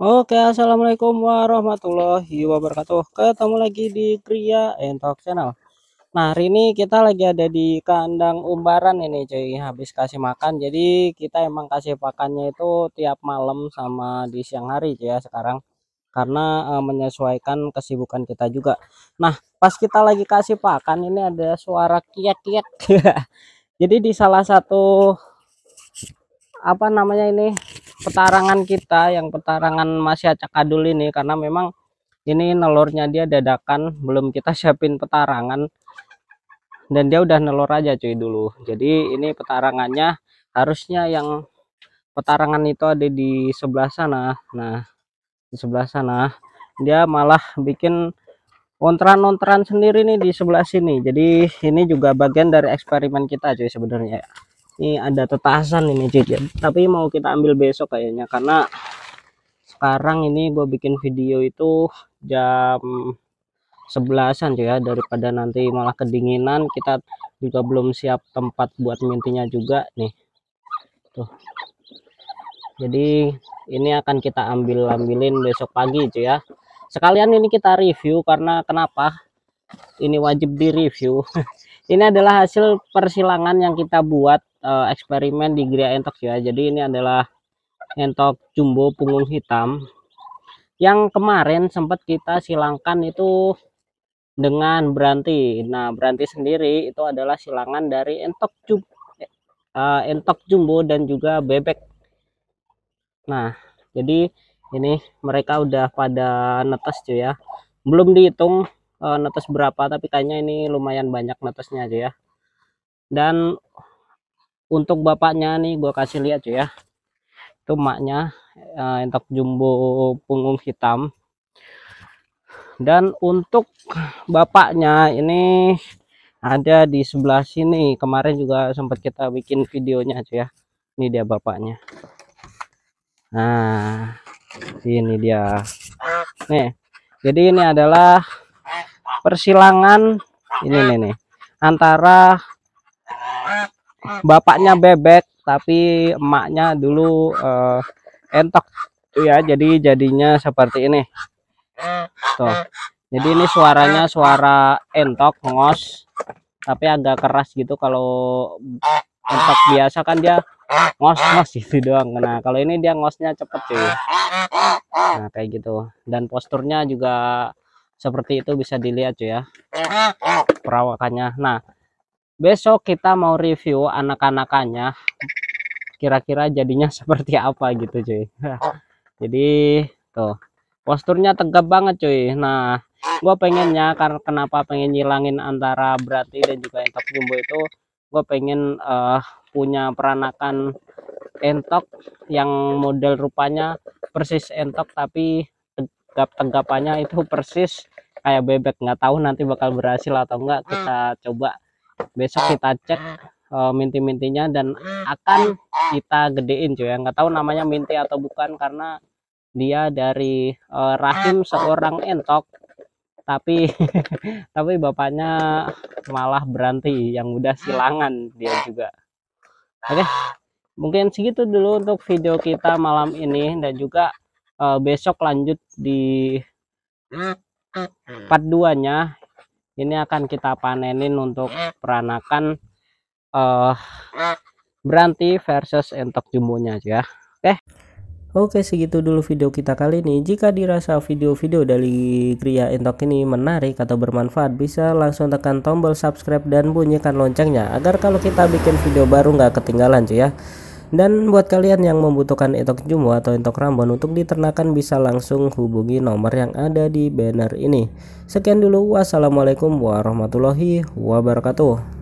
Oke, assalamualaikum warahmatullahi wabarakatuh. Ketemu lagi di Kria Entok Channel. Nah, hari ini kita lagi ada di kandang umbaran ini, cuy. Habis kasih makan, jadi kita emang kasih pakannya itu tiap malam sama di siang hari, cuy ya sekarang. Karena e, menyesuaikan kesibukan kita juga. Nah, pas kita lagi kasih pakan, ini ada suara kiat-kiat. jadi di salah satu apa namanya ini petarangan kita yang petarangan masih acak adul ini karena memang ini nelurnya dia dadakan belum kita siapin petarangan dan dia udah nelur aja cuy dulu jadi ini petarangannya harusnya yang petarangan itu ada di sebelah sana nah di sebelah sana dia malah bikin ontran-ontran sendiri nih di sebelah sini jadi ini juga bagian dari eksperimen kita cuy sebenarnya ini ada tetasan ini jadi tapi mau kita ambil besok kayaknya karena sekarang ini gue bikin video itu jam sebelasan ya daripada nanti malah kedinginan kita juga belum siap tempat buat mintinya juga nih tuh jadi ini akan kita ambil ambilin besok pagi cuy ya sekalian ini kita review karena kenapa ini wajib di review ini adalah hasil persilangan yang kita buat uh, eksperimen di Gria Entok ya jadi ini adalah entok jumbo punggung hitam yang kemarin sempat kita silangkan itu dengan beranti nah beranti sendiri itu adalah silangan dari entok jumbo uh, eh, entok jumbo dan juga bebek nah jadi ini mereka udah pada netes cuy ya belum dihitung uh, netes berapa tapi kayaknya ini lumayan banyak netesnya aja ya dan untuk bapaknya nih gue kasih lihat cuy ya itu maknya uh, eh, entok jumbo punggung hitam dan untuk bapaknya ini ada di sebelah sini kemarin juga sempat kita bikin videonya cuy ya ini dia bapaknya nah ini dia nih jadi ini adalah persilangan ini nih nih antara bapaknya bebek tapi emaknya dulu uh, entok ya jadi jadinya seperti ini tuh jadi ini suaranya suara entok ngos tapi agak keras gitu kalau entok biasa kan dia ngos ngos itu doang nah kalau ini dia ngosnya cepet sih nah kayak gitu dan posturnya juga seperti itu bisa dilihat cuy ya perawakannya nah besok kita mau review anak-anakannya kira-kira jadinya seperti apa gitu cuy jadi tuh posturnya tegap banget cuy nah gue pengennya karena kenapa pengen nyilangin antara berarti dan juga entok jumbo itu gue pengen uh, punya peranakan entok yang model rupanya persis entok tapi tegap tegapannya itu persis kayak bebek nggak tahu nanti bakal berhasil atau enggak hmm. kita coba besok hmm. kita cek uh, minti-mintinya dan akan kita gedein cuy nggak tahu namanya minti atau bukan karena dia dari uh, rahim seorang entok tapi tapi bapaknya malah beranti yang udah silangan dia juga oke okay. mungkin segitu dulu untuk video kita malam ini dan juga uh, besok lanjut di part 2 nya ini akan kita panenin untuk peranakan uh, eh, Branti versus entok jumbonya ya oke eh. okay. Oke segitu dulu video kita kali ini Jika dirasa video-video dari Gria Entok ini menarik atau bermanfaat Bisa langsung tekan tombol subscribe dan bunyikan loncengnya Agar kalau kita bikin video baru nggak ketinggalan cuy ya dan buat kalian yang membutuhkan etok jumbo atau etok rambon untuk diternakan bisa langsung hubungi nomor yang ada di banner ini. Sekian dulu, wassalamualaikum warahmatullahi wabarakatuh.